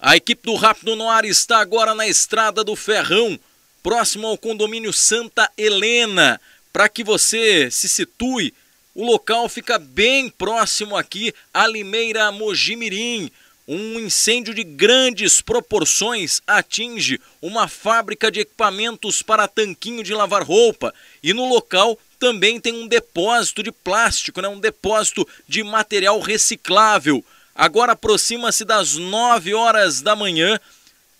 A equipe do Rápido Noir está agora na Estrada do Ferrão, próximo ao condomínio Santa Helena. Para que você se situe, o local fica bem próximo aqui à Limeira Mojimirim. Um incêndio de grandes proporções atinge uma fábrica de equipamentos para tanquinho de lavar roupa e no local também tem um depósito de plástico, né? um depósito de material reciclável. Agora aproxima-se das 9 horas da manhã,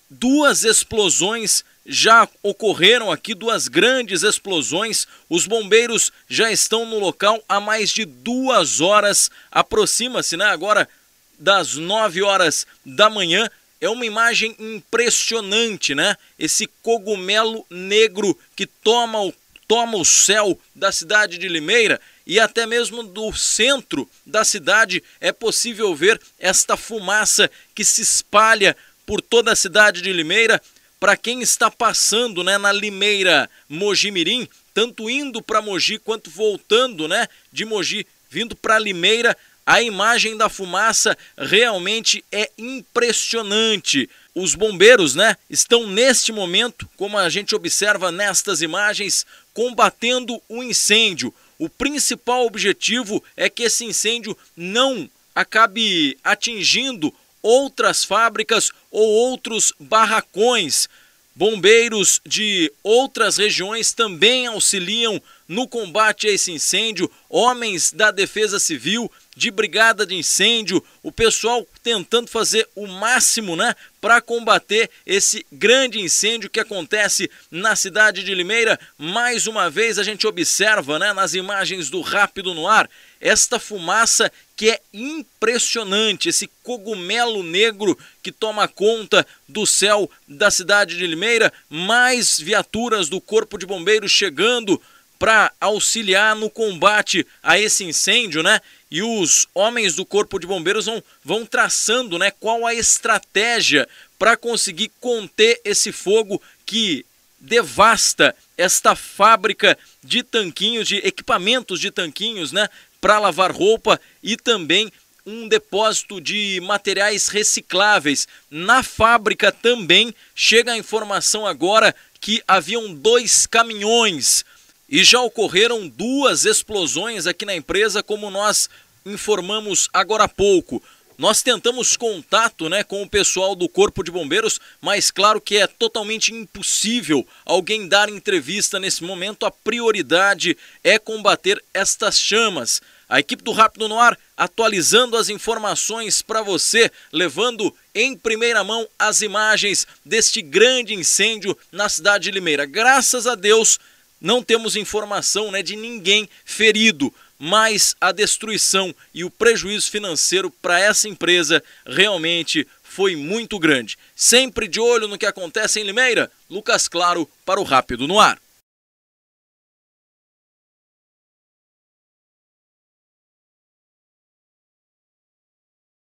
duas explosões já ocorreram aqui, duas grandes explosões. Os bombeiros já estão no local há mais de duas horas. Aproxima-se, né? Agora das 9 horas da manhã. É uma imagem impressionante, né? Esse cogumelo negro que toma o toma o céu da cidade de Limeira e até mesmo do centro da cidade é possível ver esta fumaça que se espalha por toda a cidade de Limeira. Para quem está passando né, na Limeira Mojimirim, tanto indo para Mogi quanto voltando né, de Mogi, vindo para Limeira, a imagem da fumaça realmente é impressionante os bombeiros, né, estão neste momento, como a gente observa nestas imagens, combatendo o incêndio. O principal objetivo é que esse incêndio não acabe atingindo outras fábricas ou outros barracões. Bombeiros de outras regiões também auxiliam no combate a esse incêndio, homens da Defesa Civil, de Brigada de Incêndio, o pessoal tentando fazer o máximo, né, para combater esse grande incêndio que acontece na cidade de Limeira. Mais uma vez a gente observa, né, nas imagens do Rápido no Ar, esta fumaça que é impressionante, esse cogumelo negro que toma conta do céu da cidade de Limeira, mais viaturas do Corpo de Bombeiros chegando para auxiliar no combate a esse incêndio, né? E os homens do Corpo de Bombeiros vão, vão traçando, né, qual a estratégia para conseguir conter esse fogo que devasta esta fábrica de tanquinhos, de equipamentos de tanquinhos, né, para lavar roupa e também um depósito de materiais recicláveis. Na fábrica também chega a informação agora que haviam dois caminhões e já ocorreram duas explosões aqui na empresa, como nós informamos agora há pouco. Nós tentamos contato né, com o pessoal do Corpo de Bombeiros, mas claro que é totalmente impossível alguém dar entrevista nesse momento. A prioridade é combater estas chamas. A equipe do Rápido Noir atualizando as informações para você, levando em primeira mão as imagens deste grande incêndio na cidade de Limeira. Graças a Deus, não temos informação né, de ninguém ferido, mas a destruição e o prejuízo financeiro para essa empresa realmente foi muito grande. Sempre de olho no que acontece em Limeira, Lucas Claro para o Rápido no Ar.